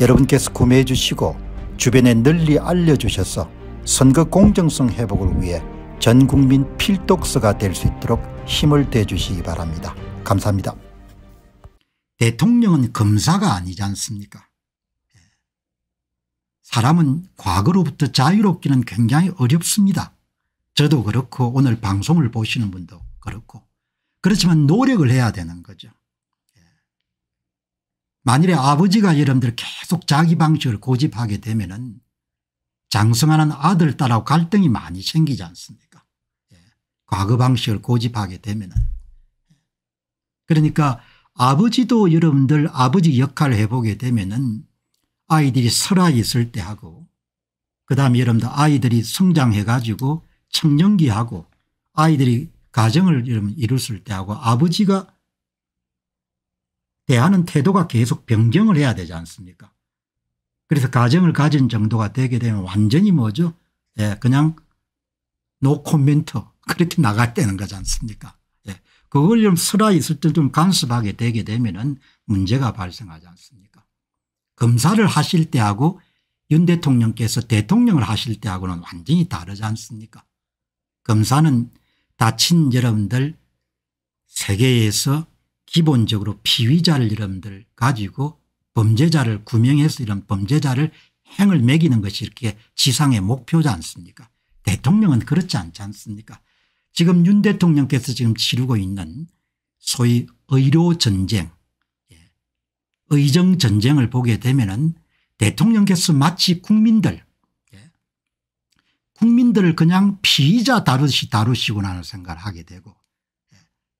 여러분께서 구매해 주시고 주변에 널리 알려주셔서 선거 공정성 회복을 위해 전국민 필독서가 될 수 있도록 힘을 대주시기 바랍니다. 감사합니다. 대통령은 검사가 아니지 않습니까 사람은 과거로부터 자유롭기는 굉장히 어렵습니다. 저도 그렇고 오늘 방송을 보시는 분도 그렇고 그렇지만 노력을 해야 되는 거죠. 만일에 아버지가 여러분들 계속 자기 방식을 고집하게 되면 은 장성하는 아들 딸하고 갈등이 많이 생기지 않습니까 예. 과거 방식을 고집하게 되면 은 그러니까 아버지도 여러분들 아버지 역할을 해보게 되면 은 아이들이 설아 있을 때 하고 그다음에 여러분들 아이들이 성장해 가지고 청년기하고 아이들이 가정을 여러분 이뤘을 때하고 아버지가 대하는 태도가 계속 변경을 해야 되지 않습니까 그래서 가정을 가진 정도가 되게 되면 완전히 뭐죠 예, 그냥 노 코멘트 그렇게 나가야 는 거지 않습니까 예. 그걸 좀 살아 있을 때 좀 간섭하게 되게 되면 문제가 발생하지 않습니까 검사를 하실 때하고 윤 대통령께서 대통령을 하실 때하고는 완전히 다르지 않습니까 검사는 다친 여러분들 세계에서 기본적으로 피의자를 여러분들 가지고 범죄자를 구명해서 이런 범죄자를 행을 매기는 것이 이렇게 지상의 목표지 않습니까 대통령은 그렇지 않지 않습니까 지금 윤 대통령께서 지금 치르고 있는 소위 의료전쟁 예, 의정전쟁을 보게 되면 은 대통령께서 마치 국민들 예, 국민들을 그냥 피의자 다루시, 다루시구나 하는 생각을 하게 되고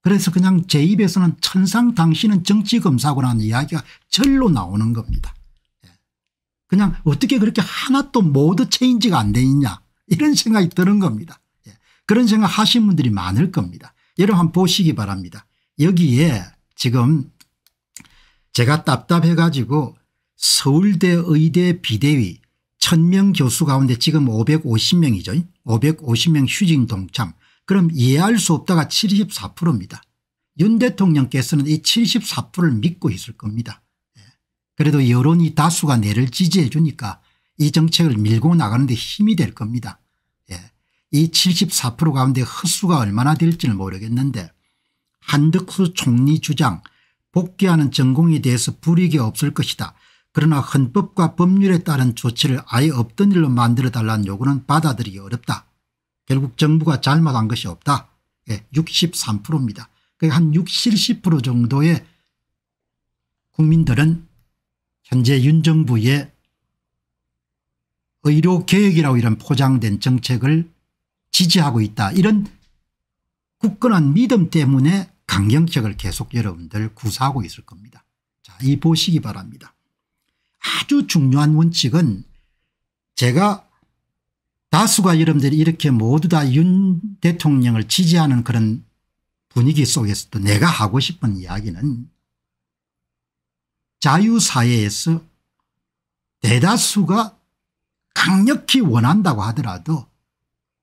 그래서 그냥 제 입에서는 천상 당신은 정치검사고라는 이야기가 절로 나오는 겁니다. 예. 그냥 어떻게 그렇게 하나도 모드 체인지가 안돼 있냐 이런 생각이 드는 겁니다. 예. 그런 생각 하신 분들이 많을 겁니다. 여러분 한번 보시기 바랍니다. 여기에 지금 제가 답답해 가지고 서울대 의대 비대위 1000명 교수 가운데 지금 550명이죠. 550명 휴진 동참 그럼 이해할 수 없다가 74%입니다. 윤 대통령께서는 이 74%를 믿고 있을 겁니다. 예. 그래도 여론이 다수가 내를 지지해 주니까 이 정책을 밀고 나가는 데 힘이 될 겁니다. 예. 이74% 가운데 헛수가 얼마나 될지는 모르겠는데 한덕수 총리 주장 복귀하는 전공에 대해서 불이익이 없을 것이다. 그러나 헌법과 법률에 따른 조치를 아예 없던 일로 만들어달라는 요구는 받아들이기 어렵다. 결국 정부가 잘못한 것이 없다. 예, 63%입니다. 그러한 60, 70% 정도의 국민들은 현재 윤 정부의 의료개혁이라고 이런 포장된 정책을 지지하고 있다. 이런 굳건한 믿음 때문에 강경책을 계속 여러분들 구사하고 있을 겁니다. 자, 이 보시기 바랍니다. 아주 중요한 원칙은 제가 다수가 여러분들이 이렇게 모두 다 윤 대통령을 지지하는 그런 분위기 속에서도 내가 하고 싶은 이야기는 자유사회에서 대다수가 강력히 원한다고 하더라도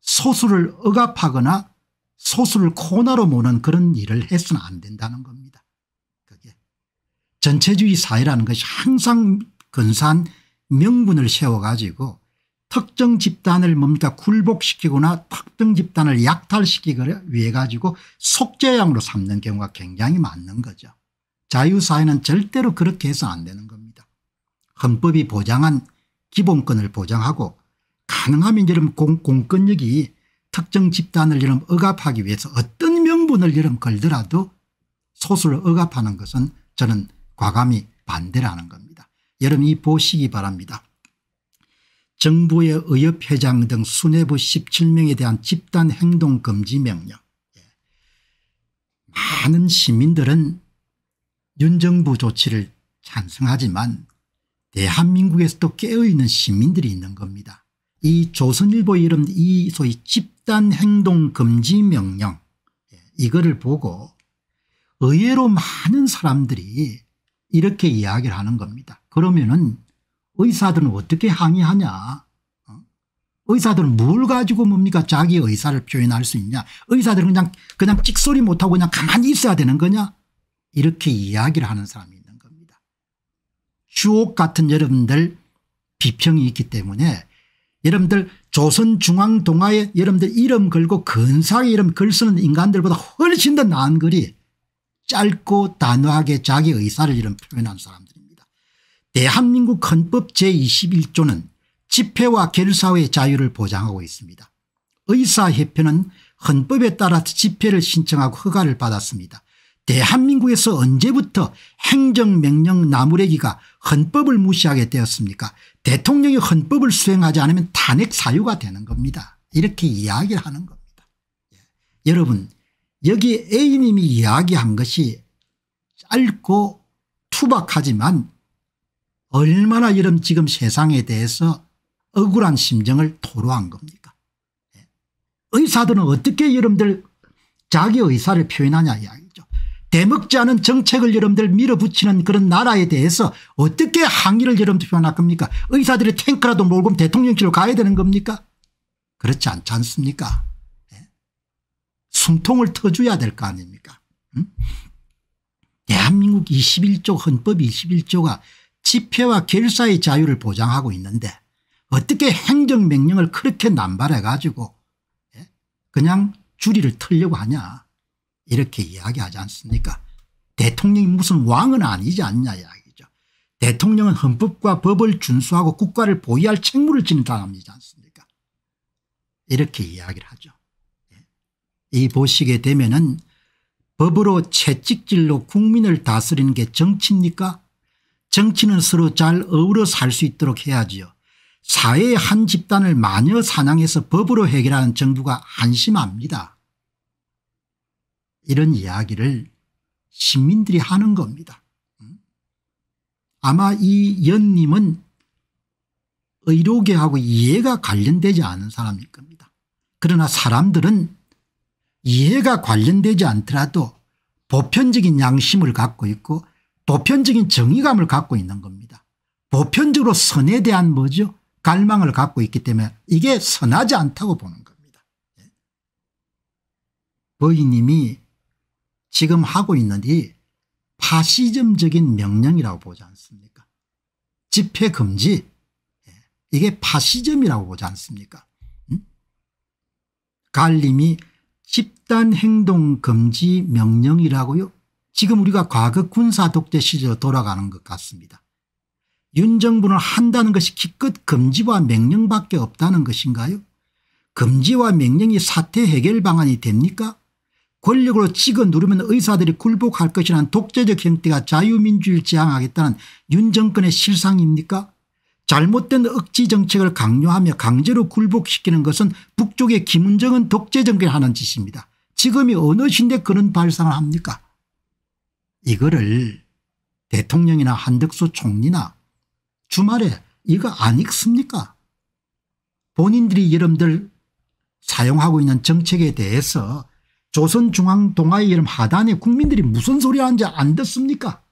소수를 억압하거나 소수를 코너로 모는 그런 일을 해서는 안 된다는 겁니다. 그게 전체주의 사회라는 것이 항상 근사한 명분을 세워가지고 특정 집단을 뭡니까 굴복시키거나 특정 집단을 약탈시키기 위해 가지고 속죄양으로 삼는 경우가 굉장히 많은 거죠. 자유사회는 절대로 그렇게 해서 안 되는 겁니다. 헌법이 보장한 기본권을 보장하고 가능하면 여러 공, 공권력이 특정 집단을 여러 억압하기 위해서 어떤 명분을 여러 걸더라도 소수를 억압하는 것은 저는 과감히 반대라는 겁니다. 여러분 이 보시기 바랍니다. 정부의 의협회장 등 수뇌부 17명에 대한 집단행동금지 명령 예. 많은 시민들은 윤정부 조치를 찬성하지만 대한민국에서도 깨어있는 시민들이 있는 겁니다. 이 조선일보 이름 이 소위 집단행동금지 명령 예. 이거를 보고 의외로 많은 사람들이 이렇게 이야기를 하는 겁니다. 그러면은 의사들은 어떻게 항의하냐. 어? 의사들은 뭘 가지고 뭡니까 자기 의사를 표현할 수 있냐. 의사들은 그냥 그냥 찍소리 못하고 그냥 가만히 있어야 되는 거냐. 이렇게 이야기를 하는 사람이 있는 겁니다. 주옥 같은 여러분들 비평이 있기 때문에 여러분들 조선중앙동화에 여러분들 이름 걸고 근사하게 이름 글 쓰는 인간들보다 훨씬 더 나은 글이 짧고 단호하게 자기 의사를 이런 표현한 사람 대한민국 헌법 제21조는 집회와 결사의 자유를 보장하고 있습니다. 의사협회는 헌법에 따라 집회를 신청하고 허가를 받았습니다. 대한민국에서 언제부터 행정명령 나무래기가 헌법을 무시하게 되었습니까 대통령이 헌법을 수행하지 않으면 탄핵 사유가 되는 겁니다. 이렇게 이야기를 하는 겁니다. 예. 여러분 여기 A님이 이야기한 것이 짧고 투박하지만 얼마나 이런 지금 세상에 대해서 억울한 심정을 토로한 겁니까 예. 의사들은 어떻게 여러분들 자기 의사를 표현하냐 이야기죠. 대먹지 않은 정책을 여러분들 밀어붙이는 그런 나라에 대해서 어떻게 항의를 여러분들 표현할 겁니까 의사들이 탱크라도 몰고 대통령실로 가야 되는 겁니까 그렇지 않지 않습니까 예. 숨통을 터줘야 될 거 아닙니까 음? 대한민국 21조 헌법 21조가 집회와 결사의 자유를 보장하고 있는데 어떻게 행정명령을 그렇게 남발해 가지고 예? 그냥 주리를 틀려고 하냐 이렇게 이야기하지 않습니까 대통령이 무슨 왕은 아니지 않냐 이야기죠 대통령은 헌법과 법을 준수하고 국가를 보위할 책무를 지는 사람이지 않습니까 이렇게 이야기를 하죠 예? 이 보시게 되면은 법으로 채찍질로 국민을 다스리는 게 정치입니까 정치는 서로 잘 어우러 살 수 있도록 해야지요. 사회의 한 집단을 마녀 사냥해서 법으로 해결하는 정부가 한심합니다. 이런 이야기를 시민들이 하는 겁니다. 음? 아마 이 연님은 의료계하고 이해가 관련되지 않은 사람일 겁니다. 그러나 사람들은 이해가 관련되지 않더라도 보편적인 양심을 갖고 있고 보편적인 정의감을 갖고 있는 겁니다. 보편적으로 선에 대한 뭐죠? 갈망을 갖고 있기 때문에 이게 선하지 않다고 보는 겁니다. 거의님이 예. 지금 하고 있는 이 파시즘적인 명령이라고 보지 않습니까? 집회 금지 예. 이게 파시즘이라고 보지 않습니까? 음? 갈님이 집단행동금지 명령이라고요? 지금 우리가 과거 군사 독재 시절로 돌아가는 것 같습니다. 윤 정부는 한다는 것이 기껏 금지와 명령밖에 없다는 것인가요? 금지와 명령이 사태 해결 방안이 됩니까? 권력으로 찍어 누르면 의사들이 굴복할 것이란 독재적 형태가 자유민주를 지향하겠다는 윤 정권의 실상입니까? 잘못된 억지 정책을 강요하며 강제로 굴복시키는 것은 북쪽의 김은정은 독재 정권이 하는 짓입니다. 지금이 어느 시인데 그런 발상을 합니까? 이거를 대통령이나 한덕수 총리나 주말에 이거 안 읽습니까 본인들이 여러분들 사용하고 있는 정책에 대해서 조선중앙동아의 이름 하단에 국민들이 무슨 소리 하는지 안 듣습니까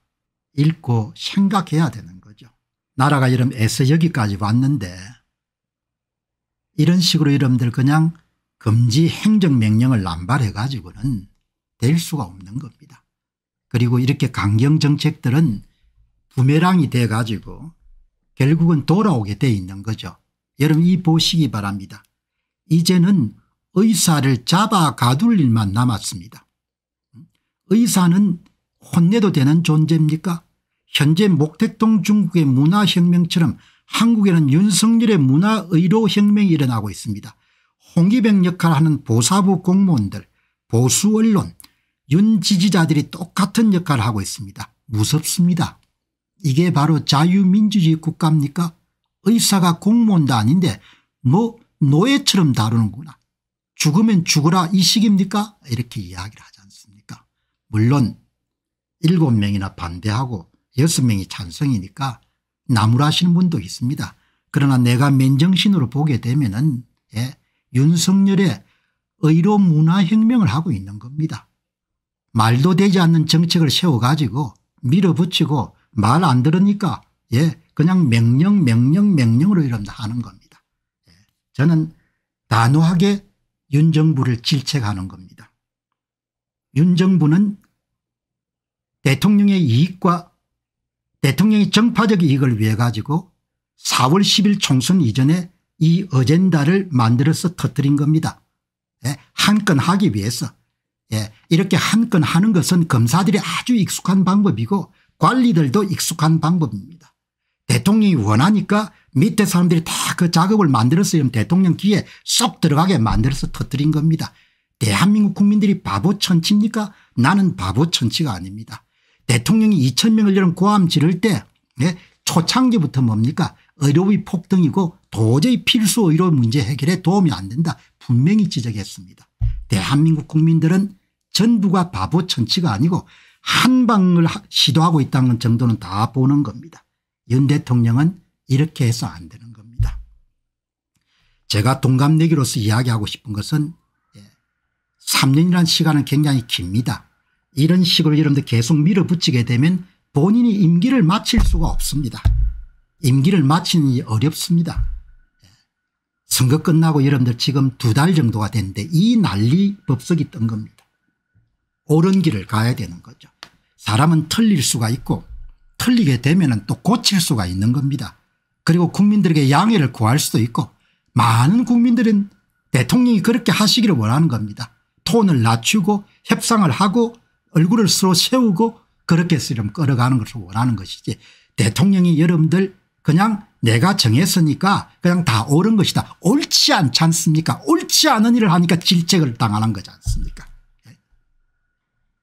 읽고 생각해야 되는 거죠. 나라가 이름 애써 여기까지 왔는데 이런 식으로 여러분들 그냥 금지 행정명령을 남발해 가지고는 될 수가 없는 겁니다. 그리고 이렇게 강경 정책들은 부메랑이 돼 가지고 결국은 돌아오게 돼 있는 거죠. 여러분 이 보시기 바랍니다. 이제는 의사를 잡아 가둘 일만 남았습니다. 의사는 혼내도 되는 존재입니까 현재 목택동 중국의 문화혁명처럼 한국에는 윤석열의 문화의료혁명이 일어나고 있습니다. 홍기백 역할하는 을 보사부 공무원들 보수언론 윤 지지자들이 똑같은 역할을 하고 있습니다. 무섭습니다. 이게 바로 자유민주주의 국가입니까? 의사가 공무원도 아닌데 뭐 노예처럼 다루는구나. 죽으면 죽으라 이 식입니까? 이렇게 이야기를 하지 않습니까? 물론 7명이나 반대하고 6명이 찬성이니까 나무라시는 분도 있습니다. 그러나 내가 맨정신으로 보게 되면 은 예, 윤석열의 의료 문화혁명을 하고 있는 겁니다. 말도 되지 않는 정책을 세워가지고 밀어붙이고 말 안 들으니까 예 그냥 명령 명령 명령으로 이런다 하는 겁니다. 예. 저는 단호하게 윤 정부를 질책하는 겁니다. 윤 정부는 대통령의 이익과 대통령의 정파적 이익을 위해 가지고 4월 10일 총선 이전에 이 어젠다를 만들어서 터뜨린 겁니다. 예. 한건 하기 위해서 예, 이렇게 한 건 하는 것은 검사들이 아주 익숙한 방법이고 관리들도 익숙한 방법입니다. 대통령이 원하니까 밑에 사람들이 다 그 작업을 만들었어요. 대통령 귀에 쏙 들어가게 만들어서 터뜨린 겁니다. 대한민국 국민들이 바보 천치입니까? 나는 바보 천치가 아닙니다. 대통령이 2 0 0 0 명을 이런 고함 지를 때 예, 초창기부터 뭡니까? 의료비 폭등이고 도저히 필수 의료 문제 해결에 도움이 안 된다. 분명히 지적했습니다. 대한민국 국민들은 전부가 바보 천치가 아니고 한방을 시도하고 있다는 정도는 다 보는 겁니다. 윤 대통령은 이렇게 해서 안 되는 겁니다. 제가 동갑내기로서 이야기하고 싶은 것은 3년이라는 예, 시간은 굉장히 깁니다. 이런 식으로 여러분들 계속 밀어붙이게 되면 본인이 임기를 마칠 수가 없습니다. 임기를 마치는 게 어렵습니다. 선거 끝나고 여러분들 지금 두 달 정도가 됐는데 이 난리 법석이 뜬 겁니다. 옳은 길을 가야 되는 거죠. 사람은 틀릴 수가 있고 틀리게 되면 또 고칠 수가 있는 겁니다. 그리고 국민들에게 양해를 구할 수도 있고 많은 국민들은 대통령이 그렇게 하시기를 원하는 겁니다. 톤을 낮추고 협상을 하고 얼굴을 서로 세우고 그렇게 쓰렴 끌어가는 것을 원하는 것이지 대통령이 여러분들 그냥 내가 정했으니까 그냥 다 옳은 것이다. 옳지 않지 않습니까? 옳지 않은 일을 하니까 질책을 당하는 거지 않습니까?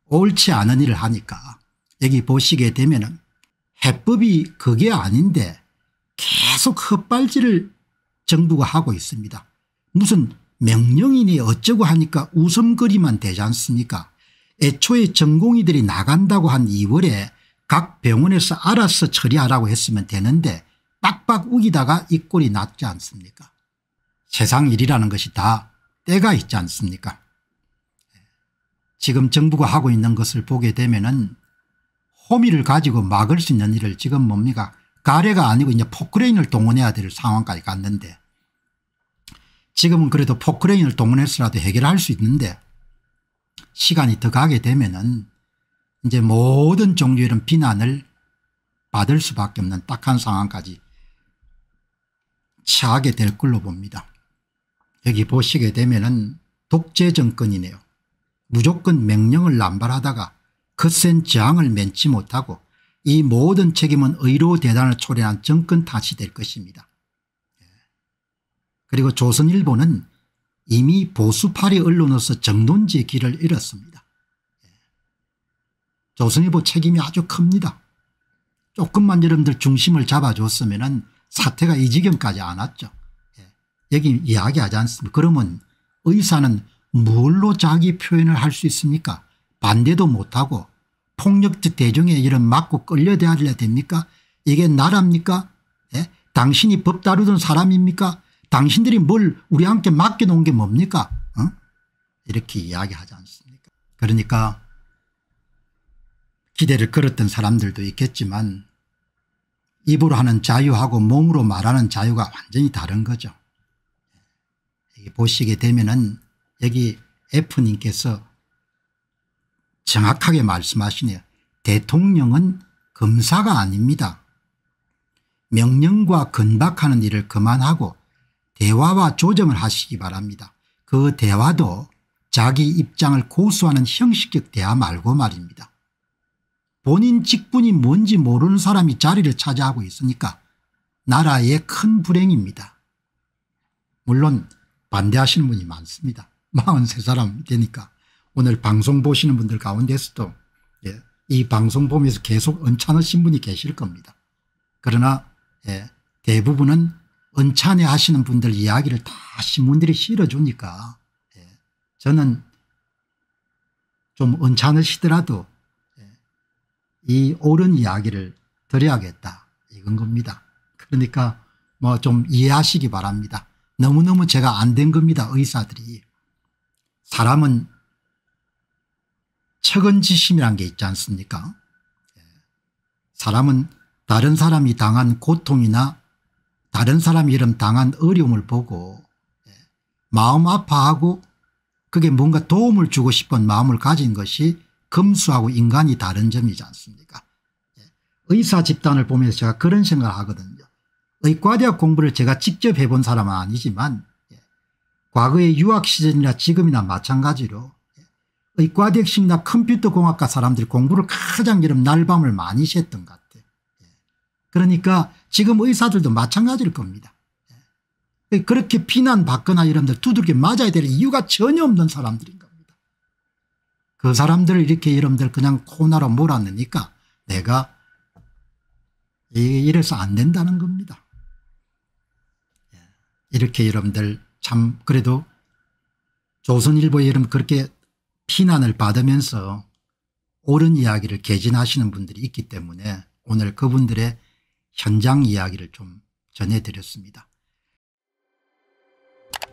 옳지 않은 일을 하니까 여기 보시게 되면 은 해법이 그게 아닌데 계속 헛발질을 정부가 하고 있습니다. 무슨 명령이니 어쩌고 하니까 웃음거리만 되지 않습니까? 애초에 전공의들이 나간다고 한 2월에 각 병원에서 알아서 처리하라고 했으면 되는데 빡빡 우기다가 이 꼴이 났지 않습니까 세상 일이라는 것이 다 때가 있지 않습니까 지금 정부가 하고 있는 것을 보게 되면 은 호미를 가지고 막을 수 있는 일을 지금 뭡니까 가래가 아니고 이제 포크레인을 동원해야 될 상황까지 갔는데 지금은 그래도 포크레인을 동원해서라도 해결할 수 있는데 시간이 더 가게 되면은 이제 모든 종류의 비난을 받을 수밖에 없는 딱한 상황까지 취하게 될 걸로 봅니다. 여기 보시게 되면 은 독재 정권이네요. 무조건 명령을 남발하다가 거센 저항을 면치 못하고 이 모든 책임은 의료 대단을 초래한 정권 탓이 될 것입니다. 예. 그리고 조선일보는 이미 보수파리 언론으로서 정돈지의 길을 잃었습니다. 예. 조선일보 책임이 아주 큽니다. 조금만 여러분들 중심을 잡아줬으면 사태가 이 지경까지 안 왔죠. 예. 여기 이야기하지 않습니다. 그러면 의사는 뭘로 자기 표현을 할 수 있습니까 반대도 못하고 폭력적 대중에 이런 맞고 끌려대야 됩니까 이게 나라입니까 예? 당신이 법 다루던 사람입니까 당신들이 뭘 우리 함께 맡겨놓은 게 뭡니까 어? 이렇게 이야기하지 않습니까 그러니까 기대를 걸었던 사람들도 있겠지만 입으로 하는 자유하고 몸으로 말하는 자유가 완전히 다른 거죠. 보시게 되면은 여기 F님께서 정확하게 말씀하시네요. 대통령은 검사가 아닙니다. 명령과 건박하는 일을 그만하고 대화와 조정을 하시기 바랍니다. 그 대화도 자기 입장을 고수하는 형식적 대화 말고 말입니다. 본인 직분이 뭔지 모르는 사람이 자리를 차지하고 있으니까 나라의 큰 불행입니다. 물론 반대하시는 분이 많습니다. 43사람 되니까 오늘 방송 보시는 분들 가운데서도 예, 이 방송 보면서 계속 은찬하신 분이 계실 겁니다. 그러나 예, 대부분은 은찬아 하시는 분들 이야기를 다 신문들이 실어주니까 예, 저는 좀은찬하시더라도 이 옳은 이야기를 드려야겠다 이건 겁니다. 그러니까 뭐 좀 이해하시기 바랍니다. 너무너무 제가 안 된 겁니다 의사들이. 사람은 측은지심이란 게 있지 않습니까 예. 사람은 다른 사람이 당한 고통이나 다른 사람이 이런 당한 어려움을 보고 예. 마음 아파하고 그게 뭔가 도움을 주고 싶은 마음을 가진 것이 검수하고 인간이 다른 점이지 않습니까 예. 의사 집단을 보면서 제가 그런 생각을 하거든요. 의과대학 공부를 제가 직접 해본 사람은 아니지만 예. 과거의 유학 시절이나 지금이나 마찬가지로 의과대학심이나 예. 컴퓨터공학과 사람들이 공부를 가장 여름 날밤을 많이 샜던 것 같아요. 그러니까 지금 의사들도 마찬가지일 겁니다. 그렇게 비난받거나 이런들 두들겨 맞아야 될 이유가 전혀 없는 사람들인 그 사람들을 이렇게 여러분들 그냥 코나로 몰아으니까 내가 이래서 안 된다는 겁니다. 예. 이렇게 여러분들 참 그래도 조선일보의 여러분 그렇게 피난을 받으면서 옳은 이야기를 개진하시는 분들이 있기 때문에 오늘 그분들의 현장 이야기를 좀 전해드렸습니다.